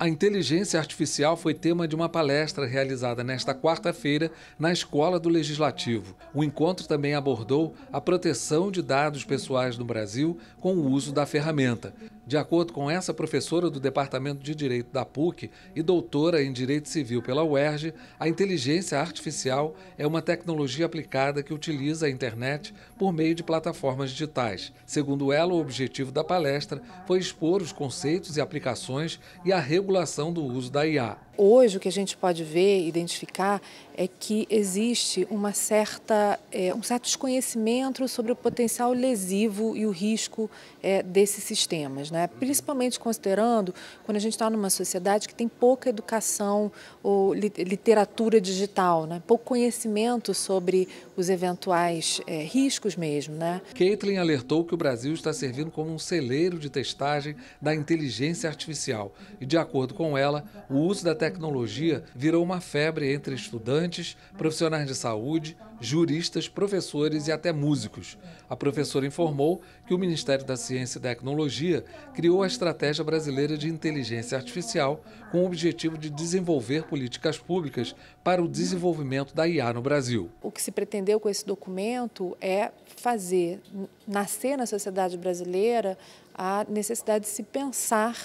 A inteligência artificial foi tema de uma palestra realizada nesta quarta-feira na Escola do Legislativo. O encontro também abordou a proteção de dados pessoais no Brasil com o uso da ferramenta. De acordo com essa professora do Departamento de Direito da PUC e doutora em Direito Civil pela UERJ, a inteligência artificial é uma tecnologia aplicada que utiliza a internet por meio de plataformas digitais. Segundo ela, o objetivo da palestra foi expor os conceitos e aplicações e a regulação do uso da IA hoje o que a gente pode ver, identificar, é que existe uma certa, é, um certo desconhecimento sobre o potencial lesivo e o risco é, desses sistemas, né? principalmente considerando quando a gente está numa sociedade que tem pouca educação ou li literatura digital, né? pouco conhecimento sobre os eventuais é, riscos mesmo. Né? Caitlin alertou que o Brasil está servindo como um celeiro de testagem da inteligência artificial e, de acordo com ela, o uso da tecnologia tecnologia virou uma febre entre estudantes, profissionais de saúde, juristas, professores e até músicos. A professora informou que o Ministério da Ciência e Tecnologia criou a Estratégia Brasileira de Inteligência Artificial com o objetivo de desenvolver políticas públicas para o desenvolvimento da IA no Brasil. O que se pretendeu com esse documento é fazer nascer na sociedade brasileira a necessidade de se pensar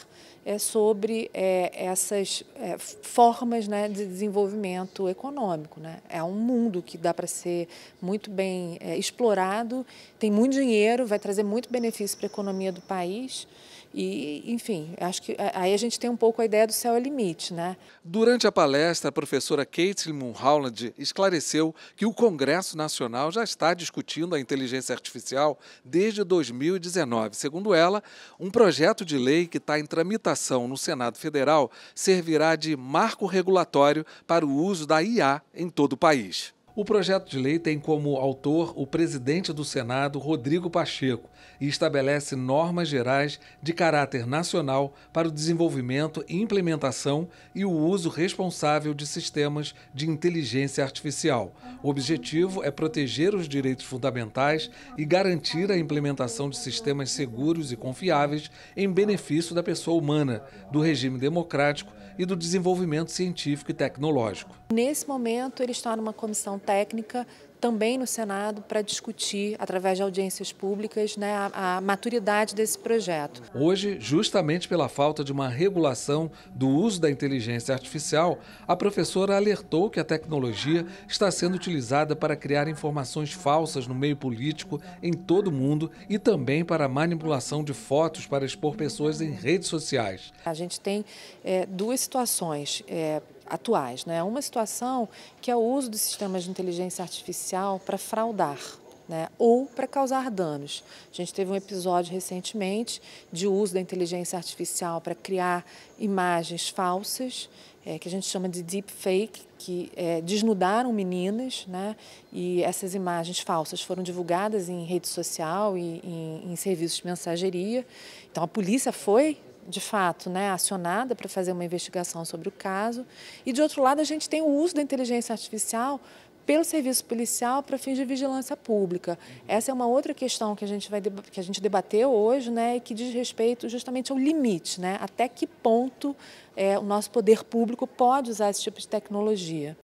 é, sobre é, essas é, formas né, de desenvolvimento econômico. Né? É um mundo que dá para ser muito bem é, explorado, tem muito dinheiro, vai trazer muito benefício para a economia do país. E, enfim, acho que aí a gente tem um pouco a ideia do céu é limite, né? Durante a palestra, a professora Caitlin holland esclareceu que o Congresso Nacional já está discutindo a inteligência artificial desde 2019. Segundo ela, um projeto de lei que está em tramitação no Senado Federal servirá de marco regulatório para o uso da IA em todo o país. O projeto de lei tem como autor o presidente do Senado, Rodrigo Pacheco, e estabelece normas gerais de caráter nacional para o desenvolvimento, implementação e o uso responsável de sistemas de inteligência artificial. O objetivo é proteger os direitos fundamentais e garantir a implementação de sistemas seguros e confiáveis em benefício da pessoa humana, do regime democrático e do desenvolvimento científico e tecnológico. Nesse momento, ele está numa comissão técnica também no Senado para discutir, através de audiências públicas, né, a, a, maturidade desse projeto. Hoje, justamente pela falta de uma regulação do uso da inteligência artificial, a professora alertou que a tecnologia está sendo utilizada para criar informações falsas no meio político em todo o mundo e também para a manipulação de fotos para expor pessoas em redes sociais. A gente tem é, duas situações. É, atuais. Né? Uma situação que é o uso dos sistemas de inteligência artificial para fraudar. Né, ou para causar danos. A gente teve um episódio recentemente de uso da inteligência artificial para criar imagens falsas, é, que a gente chama de deepfake, que é, desnudaram meninas, né, e essas imagens falsas foram divulgadas em rede social e em, em serviços de mensageria. Então a polícia foi de fato, né, acionada para fazer uma investigação sobre o caso. E, de outro lado, a gente tem o uso da inteligência artificial pelo serviço policial para fins de vigilância pública. Essa é uma outra questão que a gente, vai, que a gente debateu hoje né, e que diz respeito justamente ao limite, né, até que ponto é, o nosso poder público pode usar esse tipo de tecnologia.